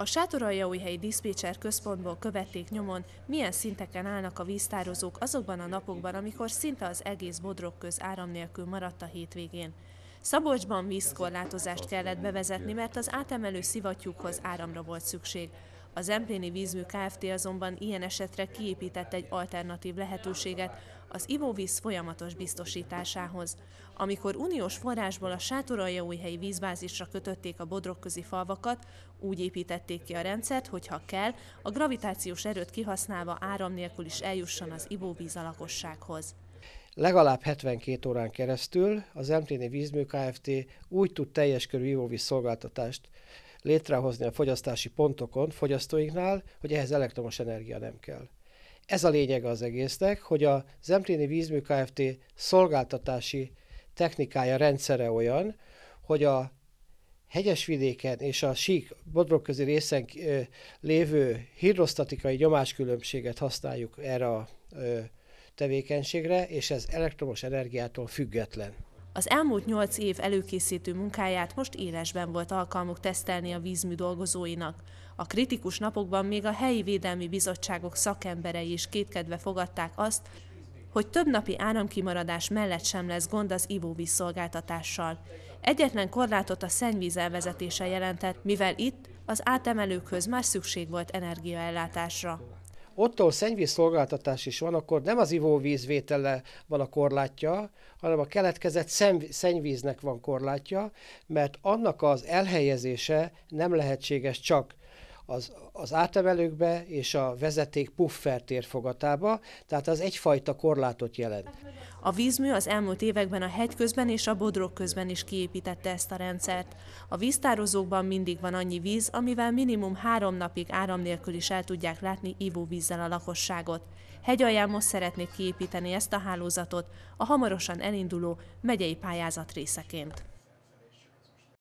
A sátoraljaújhelyi diszpécser központból követték nyomon, milyen szinteken állnak a víztározók azokban a napokban, amikor szinte az egész bodrok köz áram nélkül maradt a hétvégén. Szabolcsban vízkorlátozást kellett bevezetni, mert az átemelő szivattyúkhoz áramra volt szükség. Az Zempléni Vízmű Kft. azonban ilyen esetre kiépített egy alternatív lehetőséget az ivóvíz folyamatos biztosításához. Amikor uniós forrásból a sátoraljaújhelyi vízbázisra kötötték a bodrogközi falvakat, úgy építették ki a rendszert, hogy ha kell, a gravitációs erőt kihasználva áram nélkül is eljusson az ivóvíz a lakossághoz. Legalább 72 órán keresztül az Zempléni Vízmű Kft. úgy tud teljes körű ivóvíz szolgáltatást létrehozni a fogyasztási pontokon, fogyasztóinknál, hogy ehhez elektromos energia nem kell. Ez a lényeg az egésznek, hogy a Zempléni Vízmű Kft. szolgáltatási technikája, rendszere olyan, hogy a hegyes vidéken és a sík bodrogközi részen lévő hidrosztatikai nyomáskülönbséget használjuk erre a tevékenységre, és ez elektromos energiától független. Az elmúlt nyolc év előkészítő munkáját most élesben volt alkalmuk tesztelni a vízmű dolgozóinak. A kritikus napokban még a helyi védelmi bizottságok szakemberei is kétkedve fogadták azt, hogy több napi áramkimaradás mellett sem lesz gond az ivóvíz szolgáltatással. Egyetlen korlátot a szennyvíz elvezetése jelentett, mivel itt az átemelőkhöz már szükség volt energiaellátásra ott, ahol szennyvíz szolgáltatás is van, akkor nem az ivóvíz vétele van a korlátja, hanem a keletkezett szennyvíznek van korlátja, mert annak az elhelyezése nem lehetséges csak az, az átemelőkbe és a vezeték puffer térfogatába, tehát az egyfajta korlátot jelent. A vízmű az elmúlt években a hegy közben és a bodrok közben is kiépítette ezt a rendszert. A víztározókban mindig van annyi víz, amivel minimum három napig áram nélkül is el tudják látni ivóvízzel a lakosságot. Hegyalján most szeretnék kiépíteni ezt a hálózatot a hamarosan elinduló megyei pályázat részeként.